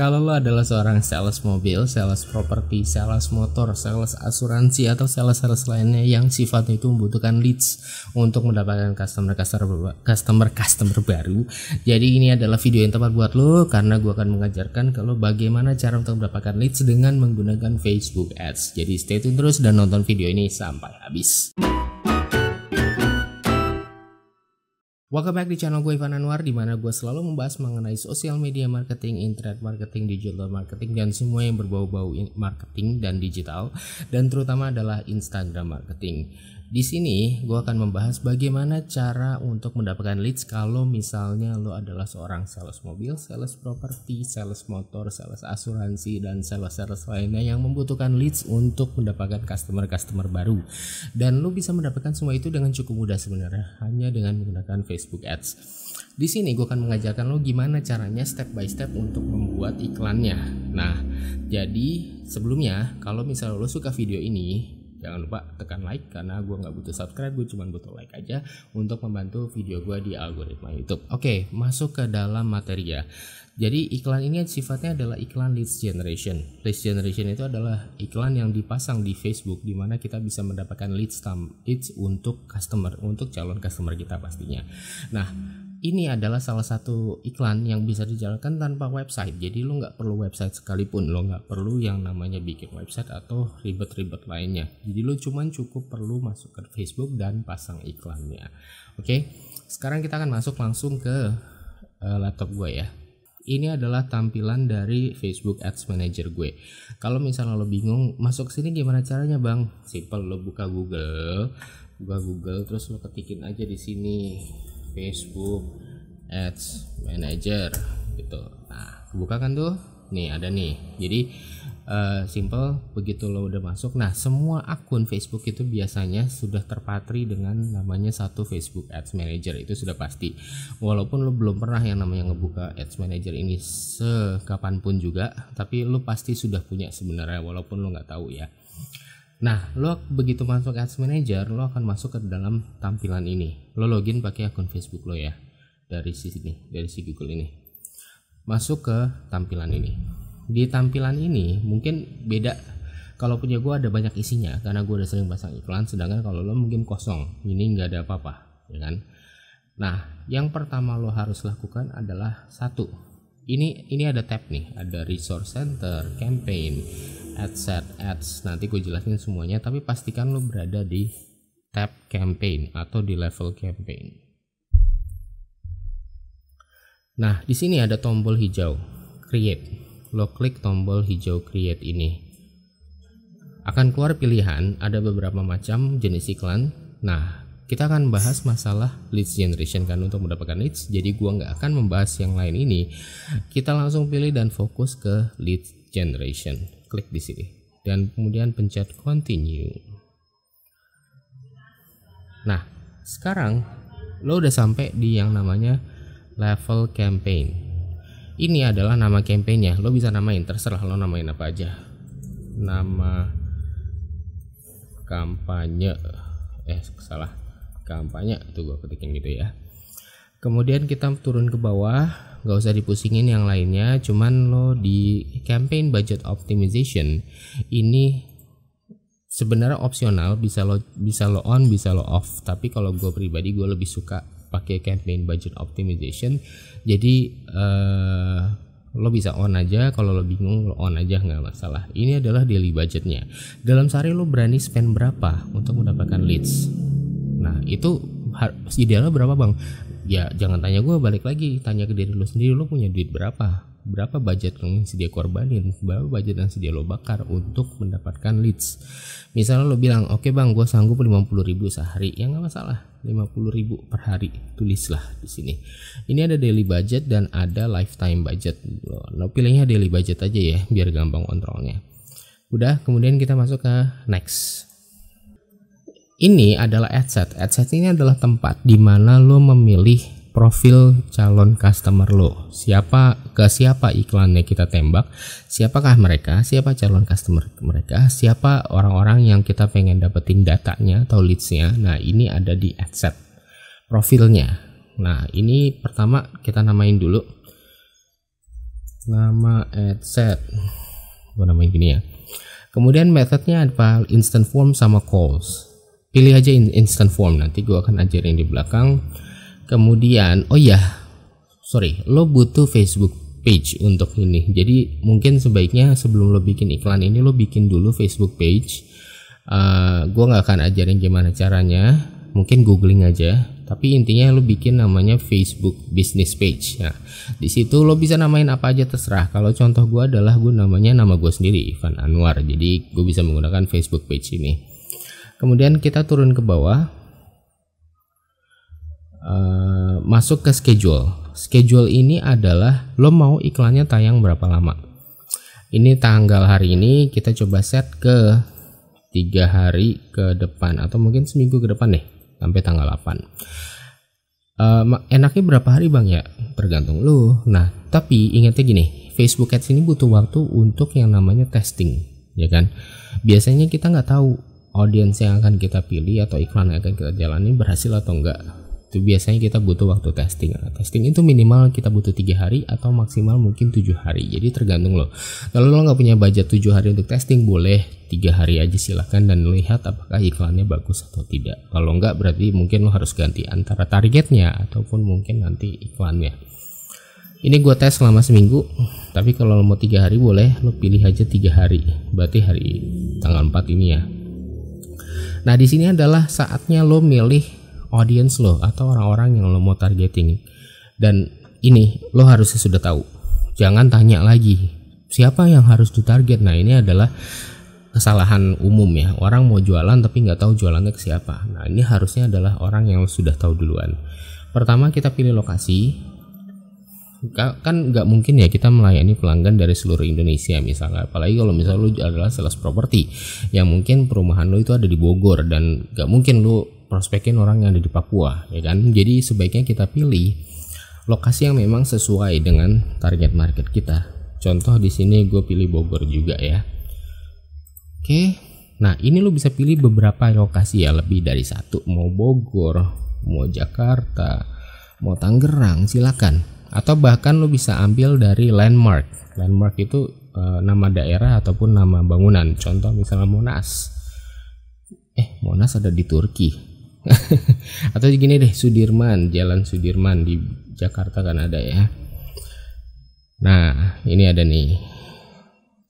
Kalau lo adalah seorang sales mobil, sales properti, sales motor, sales asuransi atau sales-sales lainnya yang sifatnya itu membutuhkan leads untuk mendapatkan customer customer customer customer baru. Jadi ini adalah video yang tepat buat lo karena gue akan mengajarkan kalau bagaimana cara untuk mendapatkan leads dengan menggunakan Facebook Ads. Jadi stay tune terus dan nonton video ini sampai habis. Welcome back di channel gue Ivan Anwar di mana gue selalu membahas mengenai social media marketing, internet marketing, digital marketing dan semua yang berbau-bau marketing dan digital dan terutama adalah Instagram marketing. Di sini gue akan membahas bagaimana cara untuk mendapatkan leads kalau misalnya lo adalah seorang sales mobil, sales properti, sales motor, sales asuransi dan sales-sales lainnya yang membutuhkan leads untuk mendapatkan customer-customer baru. Dan lo bisa mendapatkan semua itu dengan cukup mudah sebenarnya hanya dengan menggunakan Facebook Ads. Di sini gue akan mengajarkan lo gimana caranya step by step untuk membuat iklannya. Nah, jadi sebelumnya kalau misalnya lo suka video ini, jangan lupa tekan like karena gue nggak butuh subscribe gue cuma butuh like aja untuk membantu video gue di algoritma YouTube oke okay, masuk ke dalam materi ya jadi iklan ini sifatnya adalah iklan leads generation leads generation itu adalah iklan yang dipasang di Facebook di mana kita bisa mendapatkan leads leads untuk customer untuk calon customer kita pastinya nah ini adalah salah satu iklan yang bisa dijalankan tanpa website. Jadi lo nggak perlu website sekalipun, lo nggak perlu yang namanya bikin website atau ribet-ribet lainnya. Jadi lo cuman cukup perlu masuk ke Facebook dan pasang iklannya. Oke, sekarang kita akan masuk langsung ke uh, laptop gue ya. Ini adalah tampilan dari Facebook Ads Manager gue. Kalau misalnya lo bingung masuk sini gimana caranya bang? Simple lo buka Google, buka Google terus lo ketikin aja di sini Facebook Ads Manager gitu nah buka kan tuh nih ada nih jadi uh, simple begitu lo udah masuk nah semua akun Facebook itu biasanya sudah terpatri dengan namanya satu Facebook Ads Manager itu sudah pasti walaupun lo belum pernah yang namanya ngebuka Ads Manager ini sekapanpun juga tapi lo pasti sudah punya sebenarnya walaupun lo nggak tahu ya Nah, lo begitu masuk Ads Manager, lo akan masuk ke dalam tampilan ini. Lo login pakai akun Facebook lo ya. Dari sini, dari si Google ini. Masuk ke tampilan ini. Di tampilan ini mungkin beda kalau punya gue ada banyak isinya karena gue udah sering pasang iklan sedangkan kalau lo mungkin kosong ini nggak ada apa-apa ya kan nah yang pertama lo harus lakukan adalah satu ini ini ada tab nih ada resource center campaign ad set, ads nanti gue jelasin semuanya tapi pastikan lo berada di tab campaign atau di level campaign nah di sini ada tombol hijau create lo klik tombol hijau create ini akan keluar pilihan ada beberapa macam jenis iklan nah kita akan bahas masalah lead generation kan untuk mendapatkan leads. Jadi gua nggak akan membahas yang lain ini. Kita langsung pilih dan fokus ke lead generation. Klik di sini dan kemudian pencet continue. Nah, sekarang lo udah sampai di yang namanya level campaign. Ini adalah nama campaignnya. Lo bisa namain terserah lo namain apa aja. Nama kampanye eh salah kampanye tuh gue ketikin gitu ya kemudian kita turun ke bawah nggak usah dipusingin yang lainnya cuman lo di campaign budget optimization ini sebenarnya opsional bisa lo bisa lo on bisa lo off tapi kalau gue pribadi gue lebih suka pakai campaign budget optimization jadi uh, lo bisa on aja kalau lo bingung lo on aja nggak masalah ini adalah daily budgetnya dalam sehari lo berani spend berapa untuk mendapatkan leads Nah itu idealnya berapa bang? Ya jangan tanya gue balik lagi tanya ke diri lo sendiri lo punya duit berapa? Berapa budget yang si dia korbanin? Berapa budget yang si dia lo bakar untuk mendapatkan leads? Misalnya lo bilang oke okay bang gue sanggup 50 ribu sehari ya nggak masalah 50 ribu per hari tulislah di sini. Ini ada daily budget dan ada lifetime budget. Lo, lo pilihnya daily budget aja ya biar gampang kontrolnya. Udah kemudian kita masuk ke next ini adalah adset. Adset ini adalah tempat di mana lo memilih profil calon customer lo. Siapa ke siapa iklannya kita tembak? Siapakah mereka? Siapa calon customer mereka? Siapa orang-orang yang kita pengen dapetin datanya atau leadsnya? Nah ini ada di adset profilnya. Nah ini pertama kita namain dulu nama adset. Gue namain gini ya. Kemudian methodnya apa? instant form sama calls pilih aja instant form nanti gue akan ajarin di belakang kemudian oh ya sorry lo butuh Facebook page untuk ini jadi mungkin sebaiknya sebelum lo bikin iklan ini lo bikin dulu Facebook page uh, eh, gue nggak akan ajarin gimana caranya mungkin googling aja tapi intinya lo bikin namanya Facebook business page nah di situ lo bisa namain apa aja terserah kalau contoh gue adalah gue namanya nama gue sendiri Ivan Anwar jadi gue bisa menggunakan Facebook page ini Kemudian kita turun ke bawah, uh, masuk ke schedule. Schedule ini adalah lo mau iklannya tayang berapa lama. Ini tanggal hari ini kita coba set ke tiga hari ke depan atau mungkin seminggu ke depan deh sampai tanggal 8. Uh, eh, enaknya berapa hari bang ya? Tergantung lo. Nah tapi ingatnya gini, Facebook Ads ini butuh waktu untuk yang namanya testing, ya kan? Biasanya kita nggak tahu audiens yang akan kita pilih atau iklan yang akan kita jalani berhasil atau enggak itu biasanya kita butuh waktu testing nah, testing itu minimal kita butuh tiga hari atau maksimal mungkin tujuh hari jadi tergantung lo kalau lo nggak punya budget tujuh hari untuk testing boleh tiga hari aja silahkan dan lihat apakah iklannya bagus atau tidak kalau enggak berarti mungkin lo harus ganti antara targetnya ataupun mungkin nanti iklannya ini gue tes selama seminggu tapi kalau lo mau tiga hari boleh lo pilih aja tiga hari berarti hari tanggal 4 ini ya Nah, di sini adalah saatnya lo milih audience lo atau orang-orang yang lo mau targeting. Dan ini lo harusnya sudah tahu. Jangan tanya lagi siapa yang harus ditarget. Nah, ini adalah kesalahan umum ya orang mau jualan tapi nggak tahu jualannya ke siapa nah ini harusnya adalah orang yang sudah tahu duluan pertama kita pilih lokasi kan nggak mungkin ya kita melayani pelanggan dari seluruh Indonesia misalnya apalagi kalau misalnya lu adalah sales properti yang mungkin perumahan lu itu ada di Bogor dan nggak mungkin lu prospekin orang yang ada di Papua ya kan jadi sebaiknya kita pilih lokasi yang memang sesuai dengan target market kita contoh di sini gue pilih Bogor juga ya oke nah ini lu bisa pilih beberapa lokasi ya lebih dari satu mau Bogor mau Jakarta mau Tangerang silakan atau bahkan lo bisa ambil dari landmark. Landmark itu e, nama daerah ataupun nama bangunan. Contoh misalnya Monas. Eh, Monas ada di Turki. atau gini deh, Sudirman, Jalan Sudirman di Jakarta kan ada ya. Nah, ini ada nih.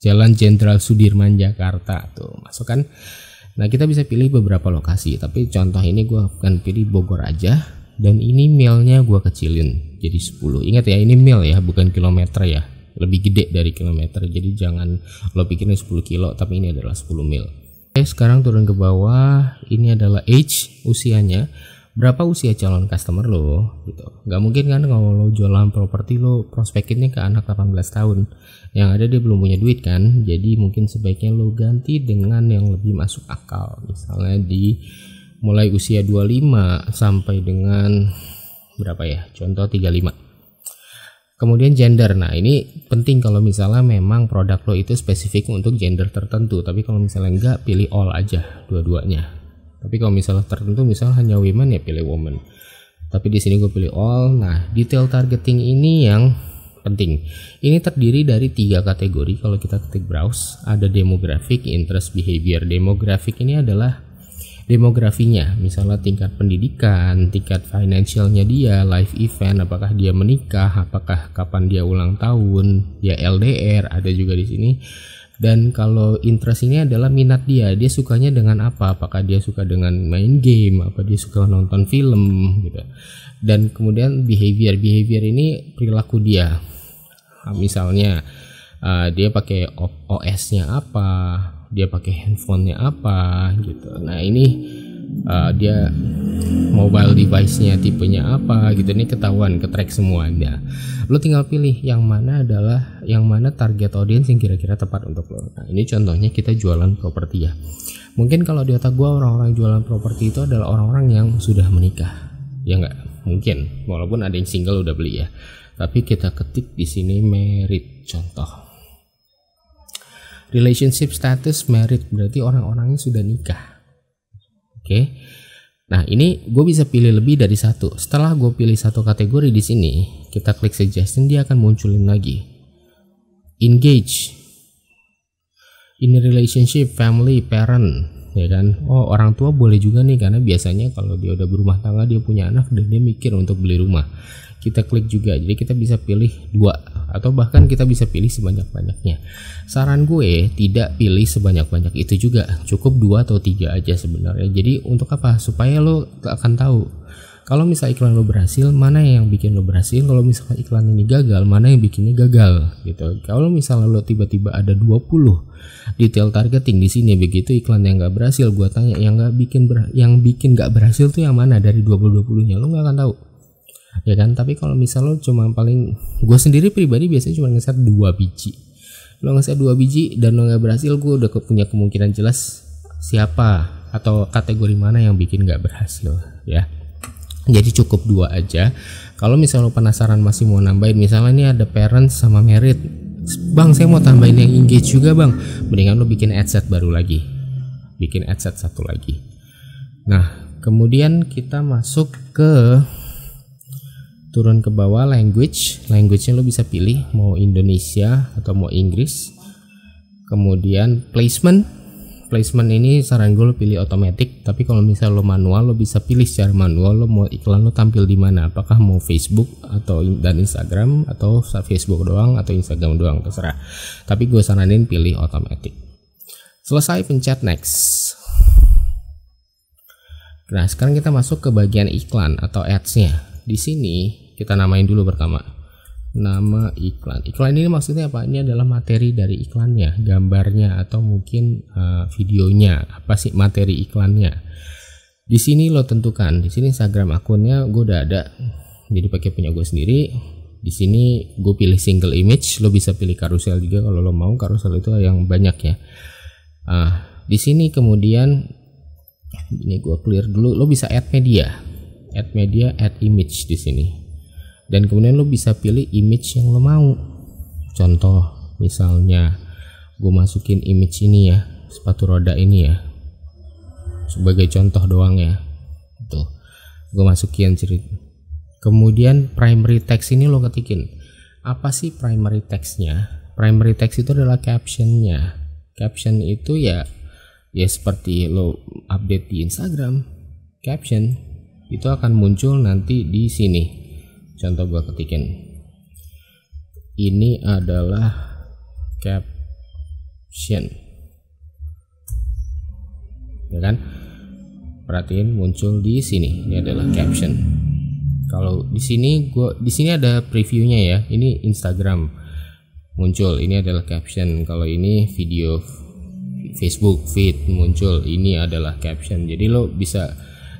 Jalan Jenderal Sudirman Jakarta tuh. Masuk kan? Nah, kita bisa pilih beberapa lokasi, tapi contoh ini gue akan pilih Bogor aja dan ini milnya gue kecilin jadi 10 ingat ya ini mil ya bukan kilometer ya lebih gede dari kilometer jadi jangan lo pikirin 10 kilo tapi ini adalah 10 mil oke sekarang turun ke bawah ini adalah age usianya berapa usia calon customer lo gitu nggak mungkin kan kalau lo jualan properti lo prospekinnya ke anak 18 tahun yang ada dia belum punya duit kan jadi mungkin sebaiknya lo ganti dengan yang lebih masuk akal misalnya di mulai usia 25 sampai dengan berapa ya? Contoh 35. Kemudian gender. Nah, ini penting kalau misalnya memang produk lo itu spesifik untuk gender tertentu, tapi kalau misalnya enggak pilih all aja dua-duanya. Tapi kalau misalnya tertentu misalnya hanya women ya pilih woman. Tapi di sini gue pilih all. Nah, detail targeting ini yang penting. Ini terdiri dari tiga kategori kalau kita ketik browse. Ada demographic, interest behavior. Demographic ini adalah demografinya, misalnya tingkat pendidikan, tingkat financialnya dia, life event, apakah dia menikah, apakah kapan dia ulang tahun, ya LDR, ada juga di sini. Dan kalau interest ini adalah minat dia, dia sukanya dengan apa? Apakah dia suka dengan main game, apa dia suka nonton film gitu. Dan kemudian behavior, behavior ini perilaku dia. misalnya uh, dia pakai OS-nya apa, dia pakai handphonenya apa gitu nah ini uh, dia mobile device-nya tipenya apa gitu ini ketahuan ke track semuanya lo tinggal pilih yang mana adalah yang mana target audiens yang kira-kira tepat untuk lo nah ini contohnya kita jualan properti ya mungkin kalau di otak gue orang-orang jualan properti itu adalah orang-orang yang sudah menikah ya nggak mungkin walaupun ada yang single udah beli ya tapi kita ketik di sini merit contoh relationship status married berarti orang-orangnya sudah nikah oke okay. nah ini gue bisa pilih lebih dari satu setelah gue pilih satu kategori di sini kita klik suggestion dia akan munculin lagi engage Ini relationship family parent ya kan oh orang tua boleh juga nih karena biasanya kalau dia udah berumah tangga dia punya anak dan dia mikir untuk beli rumah kita klik juga jadi kita bisa pilih dua atau bahkan kita bisa pilih sebanyak-banyaknya saran gue tidak pilih sebanyak-banyak itu juga cukup dua atau tiga aja sebenarnya jadi untuk apa supaya lo akan tahu kalau misal iklan lo berhasil mana yang bikin lo berhasil kalau misalnya iklan ini gagal mana yang bikinnya gagal gitu kalau misalnya lo tiba-tiba ada 20 detail targeting di sini begitu iklan yang gak berhasil gue tanya yang gak bikin ber yang bikin nggak berhasil tuh yang mana dari 20 20 nya lo gak akan tahu ya kan tapi kalau misal lo cuma paling gue sendiri pribadi biasanya cuma ngeset dua biji lo ngeset dua biji dan lo nggak berhasil gue udah punya kemungkinan jelas siapa atau kategori mana yang bikin nggak berhasil ya jadi cukup dua aja kalau misal lo penasaran masih mau nambahin misalnya ini ada parents sama merit bang saya mau tambahin yang engage juga bang mendingan lo bikin adset baru lagi bikin adset satu lagi nah kemudian kita masuk ke turun ke bawah language language-nya lo bisa pilih mau Indonesia atau mau Inggris kemudian placement placement ini saran gue lo pilih otomatis tapi kalau misal lo manual lo bisa pilih secara manual lo mau iklan lo tampil di mana apakah mau Facebook atau dan Instagram atau Facebook doang atau Instagram doang terserah tapi gue saranin pilih otomatis selesai pencet next nah sekarang kita masuk ke bagian iklan atau ads-nya di sini kita namain dulu pertama nama iklan iklan ini maksudnya apa ini adalah materi dari iklannya gambarnya atau mungkin uh, videonya apa sih materi iklannya di sini lo tentukan di sini Instagram akunnya gue udah ada jadi pakai punya gue sendiri di sini gue pilih single image lo bisa pilih karusel juga kalau lo mau karusel itu yang banyak ya ah di sini kemudian ini gue clear dulu lo bisa add media add media add image di sini dan kemudian lo bisa pilih image yang lo mau contoh misalnya gue masukin image ini ya sepatu roda ini ya sebagai contoh doang ya tuh gue masukin cerita kemudian primary text ini lo ketikin apa sih primary textnya primary text itu adalah captionnya caption itu ya ya seperti lo update di Instagram caption itu akan muncul nanti di sini contoh gua ketikin ini adalah caption ya kan perhatiin muncul di sini ini adalah caption kalau di sini gua di sini ada previewnya ya ini Instagram muncul ini adalah caption kalau ini video Facebook feed muncul ini adalah caption jadi lo bisa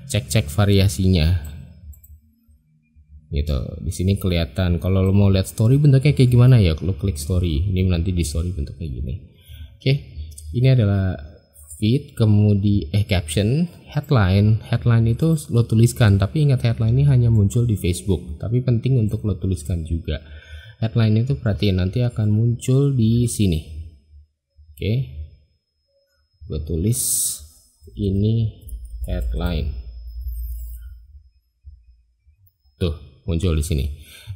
cek-cek variasinya gitu di sini kelihatan kalau lo mau lihat story bentuknya kayak gimana ya lo klik story ini nanti di story bentuknya gini oke okay. ini adalah feed kemudian eh caption headline headline itu lo tuliskan tapi ingat headline ini hanya muncul di Facebook tapi penting untuk lo tuliskan juga headline itu perhatiin nanti akan muncul di sini oke okay. gue tulis ini headline tuh muncul di sini.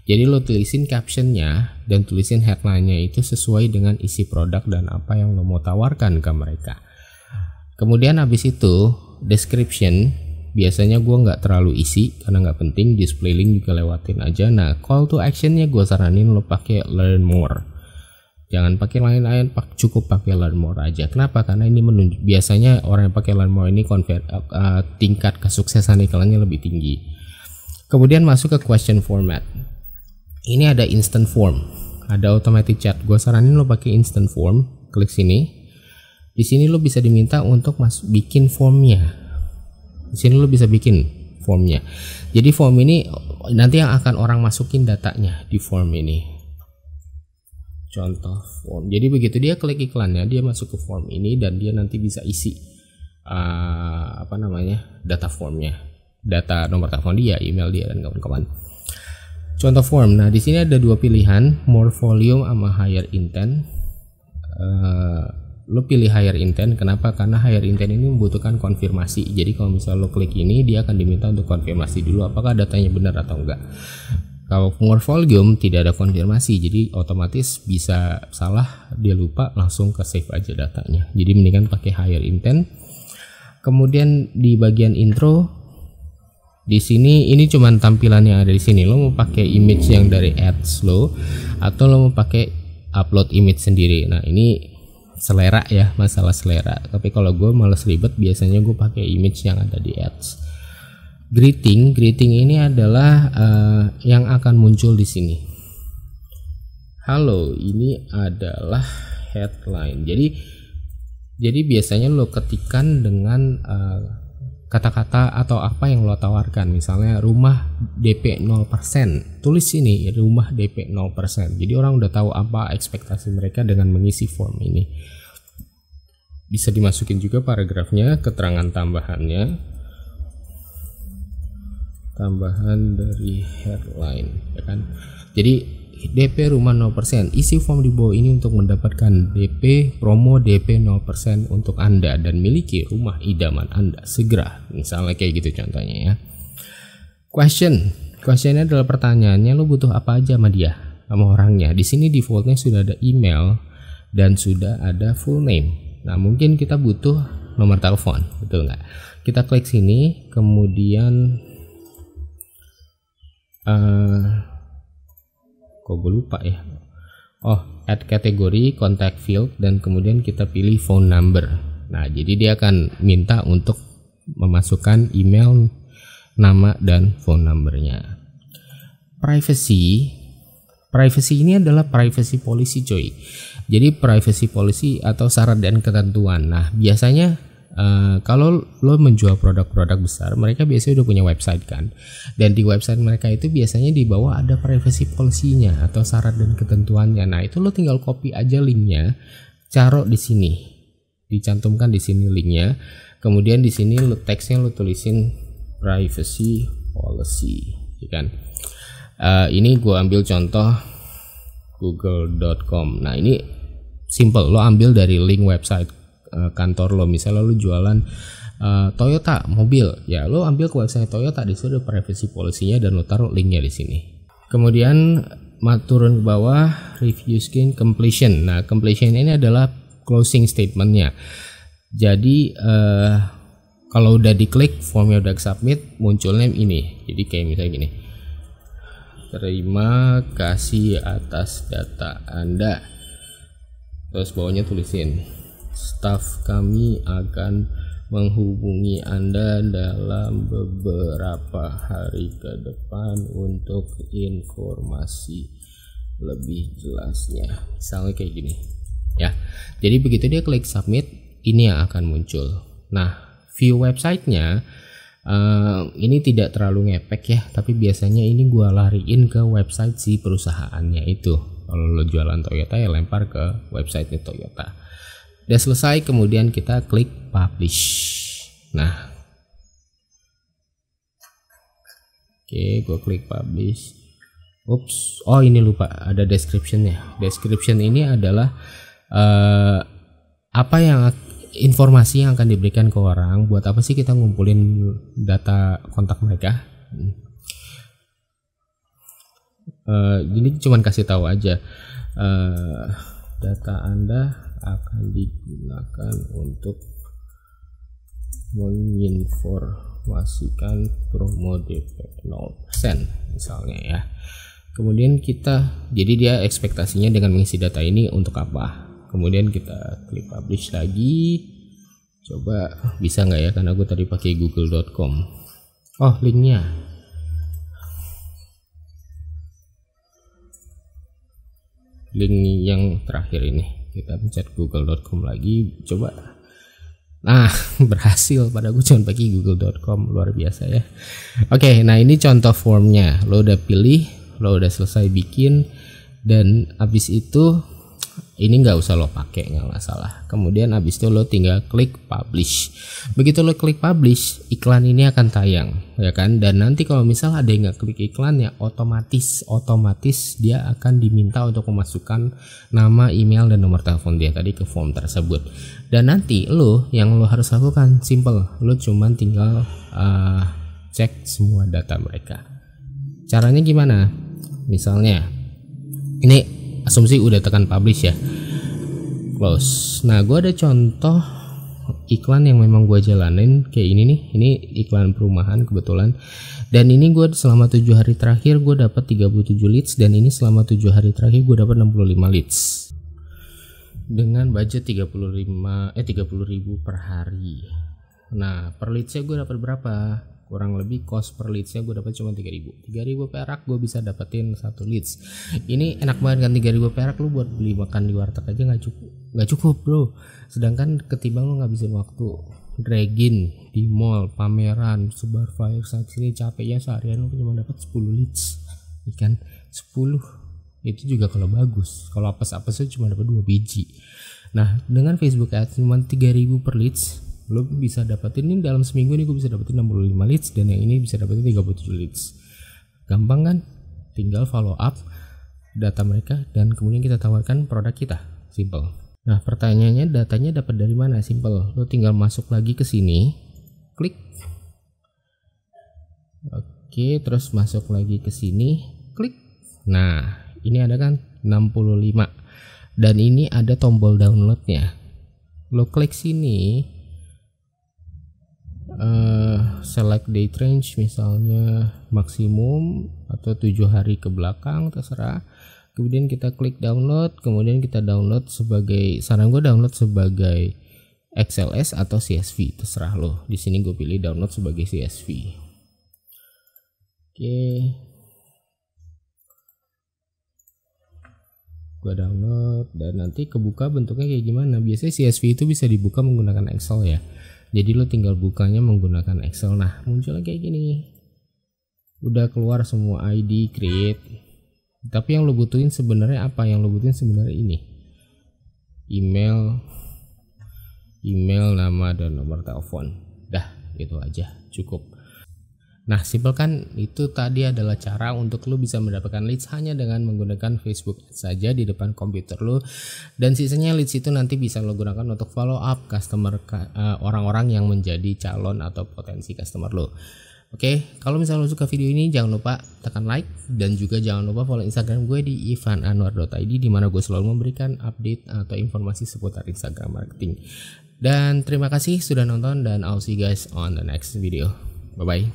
Jadi lo tulisin captionnya dan tulisin headline-nya itu sesuai dengan isi produk dan apa yang lo mau tawarkan ke mereka. Kemudian habis itu description biasanya gue nggak terlalu isi karena nggak penting display link juga lewatin aja. Nah call to actionnya gue saranin lo pakai learn more. Jangan pakai lain-lain, cukup pakai learn more aja. Kenapa? Karena ini menunjuk biasanya orang yang pakai learn more ini konver, uh, tingkat kesuksesan iklannya lebih tinggi Kemudian masuk ke question format. Ini ada instant form, ada automatic chat. Gue saranin lo pakai instant form, klik sini. Di sini lo bisa diminta untuk mas bikin formnya. Di sini lo bisa bikin formnya. Jadi form ini nanti yang akan orang masukin datanya di form ini contoh form. Jadi begitu dia klik iklannya, dia masuk ke form ini dan dia nanti bisa isi uh, apa namanya data formnya data nomor telepon dia, email dia dan kawan-kawan. Contoh form. Nah, di sini ada dua pilihan, more volume sama higher intent. Uh, eh, lo pilih higher intent kenapa karena higher intent ini membutuhkan konfirmasi jadi kalau misalnya lo klik ini dia akan diminta untuk konfirmasi dulu apakah datanya benar atau enggak kalau more volume tidak ada konfirmasi jadi otomatis bisa salah dia lupa langsung ke save aja datanya jadi mendingan pakai higher intent kemudian di bagian intro di sini ini cuman tampilan yang ada di sini lo mau pakai image yang dari ads lo atau lo mau pakai upload image sendiri nah ini selera ya masalah selera tapi kalau gue males ribet biasanya gue pakai image yang ada di ads greeting greeting ini adalah uh, yang akan muncul di sini halo ini adalah headline jadi jadi biasanya lo ketikan dengan uh, kata-kata atau apa yang lo tawarkan misalnya rumah DP 0% tulis ini rumah DP 0% jadi orang udah tahu apa ekspektasi mereka dengan mengisi form ini bisa dimasukin juga paragrafnya keterangan tambahannya tambahan dari headline ya kan jadi DP rumah 0%. Isi form di bawah ini untuk mendapatkan DP promo DP 0% untuk Anda dan miliki rumah idaman Anda segera. Misalnya kayak gitu contohnya ya. Question. Questionnya adalah pertanyaannya lo butuh apa aja sama dia, sama orangnya. Di sini defaultnya sudah ada email dan sudah ada full name. Nah, mungkin kita butuh nomor telepon, betul nggak? Kita klik sini, kemudian uh, kok gue lupa ya oh add kategori contact field dan kemudian kita pilih phone number nah jadi dia akan minta untuk memasukkan email nama dan phone numbernya privacy privacy ini adalah privacy policy coy jadi privacy policy atau syarat dan ketentuan nah biasanya Eh, kalau lo menjual produk-produk besar, mereka biasanya udah punya website kan. Dan di website mereka itu biasanya di bawah ada privacy policy-nya atau syarat dan ketentuannya. Nah itu lo tinggal copy aja linknya, caro di sini, dicantumkan di sini linknya. Kemudian di sini lo teksnya lo tulisin privacy policy, ya kan? Uh, ini gue ambil contoh google.com. Nah ini simple, lo ambil dari link website uh, kantor lo misalnya lo jualan uh, Toyota mobil ya lo ambil ke website Toyota di sini privacy policy dan lo taruh linknya di sini kemudian turun ke bawah review skin completion nah completion ini adalah closing statementnya jadi uh, kalau udah diklik formnya udah submit muncul munculnya ini jadi kayak misalnya gini terima kasih atas data anda terus bawahnya tulisin staf kami akan menghubungi Anda dalam beberapa hari ke depan untuk informasi lebih jelasnya. Misalnya kayak gini. Ya. Jadi begitu dia klik submit, ini yang akan muncul. Nah, view websitenya Uh, ini tidak terlalu ngepek ya, tapi biasanya ini gue lariin ke website si perusahaannya itu. Kalau lo jualan Toyota ya lempar ke website Toyota. Udah selesai kemudian kita klik publish. Nah. Oke, gue klik publish. Ups, oh ini lupa ada descriptionnya. Description ini adalah uh, apa yang informasi yang akan diberikan ke orang. Buat apa sih kita ngumpulin data kontak mereka? Uh, ini cuman kasih tahu aja uh, data anda akan digunakan untuk menginformasikan promo DP 0% misalnya ya kemudian kita jadi dia ekspektasinya dengan mengisi data ini untuk apa kemudian kita klik publish lagi coba bisa nggak ya karena gue tadi pakai google.com oh linknya link yang terakhir ini kita pencet google.com lagi coba Nah, berhasil pada gue cuma pakai google.com luar biasa ya. Oke, okay, nah ini contoh formnya. Lo udah pilih, lo udah selesai bikin dan abis itu ini nggak usah lo pakai nggak masalah kemudian abis itu lo tinggal klik publish begitu lo klik publish iklan ini akan tayang ya kan dan nanti kalau misal ada yang nggak klik iklannya otomatis otomatis dia akan diminta untuk memasukkan nama email dan nomor telepon dia tadi ke form tersebut dan nanti lo yang lo harus lakukan simple lo cuman tinggal uh, cek semua data mereka caranya gimana misalnya ini asumsi udah tekan publish ya close nah gue ada contoh iklan yang memang gue jalanin kayak ini nih ini iklan perumahan kebetulan dan ini gue selama tujuh hari terakhir gue dapat 37 leads dan ini selama tujuh hari terakhir gue dapat 65 leads dengan budget 35 eh 30 ribu per hari. Nah, per leadsnya gue dapat berapa? kurang lebih cost per leadsnya gue dapat cuma 3000 3000 perak gue bisa dapetin satu leads ini enak banget kan 3000 perak lu buat beli makan di warteg aja nggak cukup nggak cukup bro sedangkan ketimbang lu ngabisin waktu dragging di mall pameran sebar flyer saat sini capeknya seharian lu cuma dapat 10 leads ikan iya 10 itu juga kalau bagus kalau apes apesnya cuma dapat dua biji nah dengan Facebook Ads cuma 3000 per leads lo bisa dapetin ini dalam seminggu ini gue bisa dapetin 65 leads dan yang ini bisa dapetin 37 leads gampang kan tinggal follow up data mereka dan kemudian kita tawarkan produk kita simple nah pertanyaannya datanya dapat dari mana simple lo tinggal masuk lagi ke sini klik oke terus masuk lagi ke sini klik nah ini ada kan 65 dan ini ada tombol downloadnya lo klik sini uh, select date range misalnya maksimum atau tujuh hari ke belakang terserah kemudian kita klik download kemudian kita download sebagai saran gue download sebagai XLS atau CSV terserah lo di sini gue pilih download sebagai CSV oke gue download dan nanti kebuka bentuknya kayak gimana biasanya CSV itu bisa dibuka menggunakan Excel ya jadi lo tinggal bukanya menggunakan Excel nah munculnya kayak gini udah keluar semua ID create tapi yang lo butuhin sebenarnya apa yang lo butuhin sebenarnya ini email email nama dan nomor telepon dah gitu aja cukup Nah, simple kan itu tadi adalah cara untuk lo bisa mendapatkan leads hanya dengan menggunakan Facebook saja di depan komputer lo dan sisanya leads itu nanti bisa lo gunakan untuk follow up customer eh, orang-orang yang menjadi calon atau potensi customer lo. Oke, kalau misalnya lo suka video ini jangan lupa tekan like dan juga jangan lupa follow Instagram gue di ivananwar.id di mana gue selalu memberikan update atau informasi seputar Instagram marketing. Dan terima kasih sudah nonton dan I'll see you guys on the next video. Bye bye.